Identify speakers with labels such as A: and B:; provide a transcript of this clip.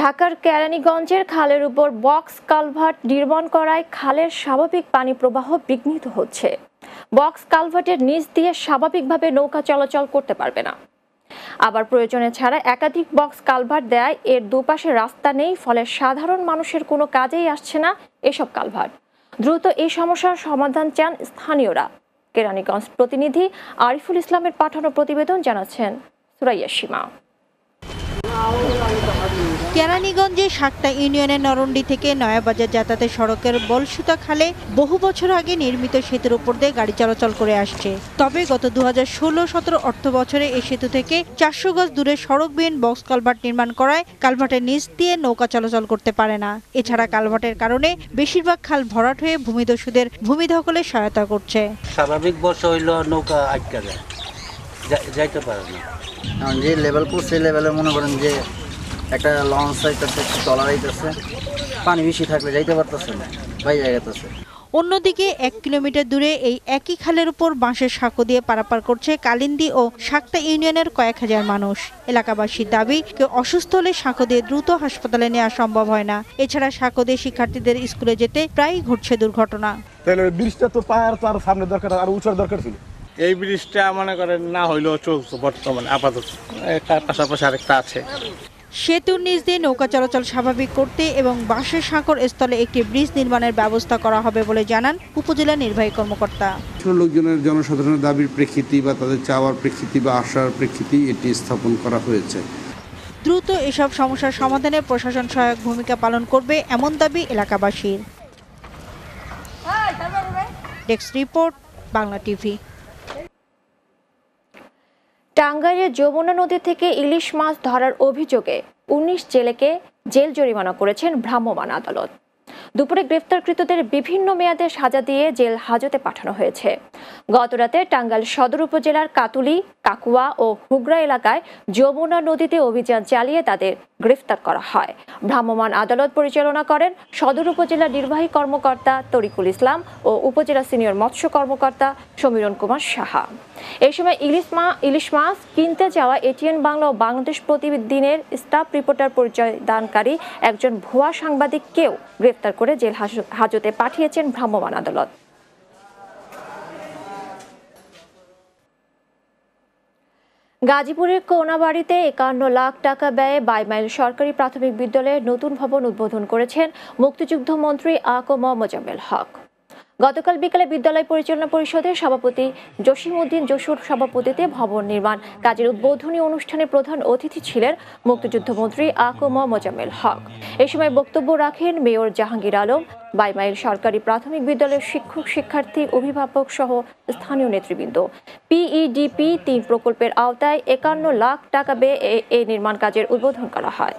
A: ঢাকার কেরানীগঞ্জের খালের উপর বক্স কালভার্ট নির্মাণ করায় খালের স্বাভাবিক পানি প্রবাহ বিঘ্নিত হচ্ছে বক্স কালভার্টের নিচ দিয়ে স্বাভাবিকভাবে নৌকা চলাচল করতে পারবে না আবার প্রয়োজনে ছাড়া একাধিক বক্স কালভার্ট দেয় এর দুপাশে রাস্তা নেই ফলে সাধারণ মানুষের কোনো কাজেই আসছে না এসব কালভার্ট দ্রুত এই সমস্যার সমাধান চান স্থানীয়রা কেরানীগঞ্জ প্রতিনিধি আরিফুল ইসলামের পাঠানো প্রতিবেদন জানাচ্ছেন সুরাইয়া সীমা
B: কেরানীগঞ্জে সাতটা ইউনিয়নের নরন্ডি থেকে নয়াবাজার যাতায়াতের সড়কের বলসুতা খালে বহু বছর আগে নির্মিত সেতুর উপর দিয়ে গাড়ি চলাচল করে আসছে তবে গত দু হাজার ষোলো সতেরো অর্থ বছরে এই সেতু থেকে চারশো গজ দূরে সড়কবিহীন বক্স কালভার্ট নির্মাণ করায় কালভার্টের নিচ দিয়ে নৌকা চলাচল করতে পারে না এছাড়া কালভার্টের কারণে বেশিরভাগ খাল ভরাট হয়ে ভূমিদস্যুদের ভূমি দখলে সহায়তা করছে স্বাভাবিক বর্ষা হইল নৌকা আটকা যায় যাইতে পারে না যে লেভেল করছে লেভেলে মনে করেন যে একটা লঞ্চ আইতেছে একটু আইতেছে পানি বেশি থাকলে যাইতে পারতেছে না ভাই জায়গাতেছে অন্যদিকে এক কিলোমিটার দূরে এই একই খালের উপর বাঁশের সাঁকো দিয়ে পারাপার করছে কালিন্দি ও শাক্তা ইউনিয়নের কয়েক হাজার মানুষ এলাকাবাসীর দাবি কেউ অসুস্থ হলে সাঁকো দিয়ে দ্রুত হাসপাতালে নেওয়া সম্ভব হয় না এছাড়া সাঁকো দিয়ে শিক্ষার্থীদের স্কুলে যেতে প্রায়ই ঘটছে দুর্ঘটনা ব্রিজটা তো পাহাড় তো আর সামনে দরকার আর উঁচার দরকার ছিল এই ব্রিজটা মনে করেন না হইলেও চলছে বর্তমানে আপাতত পাশাপাশি আরেকটা আছে সেতুর নিচ দিয়ে নৌকা চলাচল স্বাভাবিক করতে এবং বাঁশের সাঁকর স্থলে একটি ব্রিজ নির্মাণের ব্যবস্থা করা হবে বলে জানান উপজেলা নির্বাহী কর্মকর্তা লোকজনের জনসাধারণের দাবির প্রেক্ষিতে বা তাদের চাওয়ার প্রেক্ষিতে বা আসার প্রেক্ষিতে এটি স্থাপন করা হয়েছে দ্রুত এসব সমস্যার সমাধানে প্রশাসন সহায়ক ভূমিকা পালন করবে এমন দাবি এলাকাবাসীর ডেস্ক রিপোর্ট বাংলা টিভি
A: টাঙ্গাইলের যমুনা নদী থেকে ইলিশ মাছ ধরার অভিযোগে উনিশ জেলেকে জেল জরিমানা করেছেন ভ্রাম্যমাণ আদালত দুপুরে গ্রেফতারকৃতদের বিভিন্ন মেয়াদে সাজা দিয়ে জেল হাজতে পাঠানো হয়েছে গতরাতে টাঙ্গাইল সদর উপজেলার কাতুলি কাকুয়া ও হুগরা এলাকায় যমুনা নদীতে অভিযান চালিয়ে তাদের গ্রেফতার করা হয় ভ্রাম্যমাণ আদালত পরিচালনা করেন সদর উপজেলা নির্বাহী কর্মকর্তা তরিকুল ইসলাম ও উপজেলা সিনিয়র মৎস্য কর্মকর্তা সমীরণ কুমার সাহা এই সময় ইলিশ মা ইলিশ মাছ কিনতে যাওয়া এটিএন বাংলা ও বাংলাদেশ প্রতিদিনের স্টাফ রিপোর্টার পরিচয় দানকারী একজন ভুয়া সাংবাদিককেও গ্রেফতার করে জেল হাজতে পাঠিয়েছেন ভ্রাম্যমাণ আদালত গাজীপুরের কোনাবাড়িতে একান্ন লাখ টাকা ব্যয়ে বাইমাইল সরকারি প্রাথমিক বিদ্যালয়ের নতুন ভবন উদ্বোধন করেছেন মুক্তিযুদ্ধ মন্ত্রী আকম মোজাম্মেল হক গতকাল বিকালে বিদ্যালয় পরিচালনা পরিষদের সভাপতি জসিম উদ্দিন জসুর সভাপতিতে ভবন নির্মাণ কাজের উদ্বোধনী অনুষ্ঠানে প্রধান অতিথি ছিলেন মুক্তিযুদ্ধমন্ত্রী আকম মোজামেল হক এ সময় বক্তব্য রাখেন মেয়র জাহাঙ্গীর আলম বাইমাইল সরকারি প্রাথমিক বিদ্যালয়ের শিক্ষক শিক্ষার্থী অভিভাবক সহ স্থানীয় নেতৃবৃন্দ পিইডিপি তিন প্রকল্পের আওতায় একান্ন লাখ টাকা ব্যয়ে এই নির্মাণ কাজের উদ্বোধন করা হয়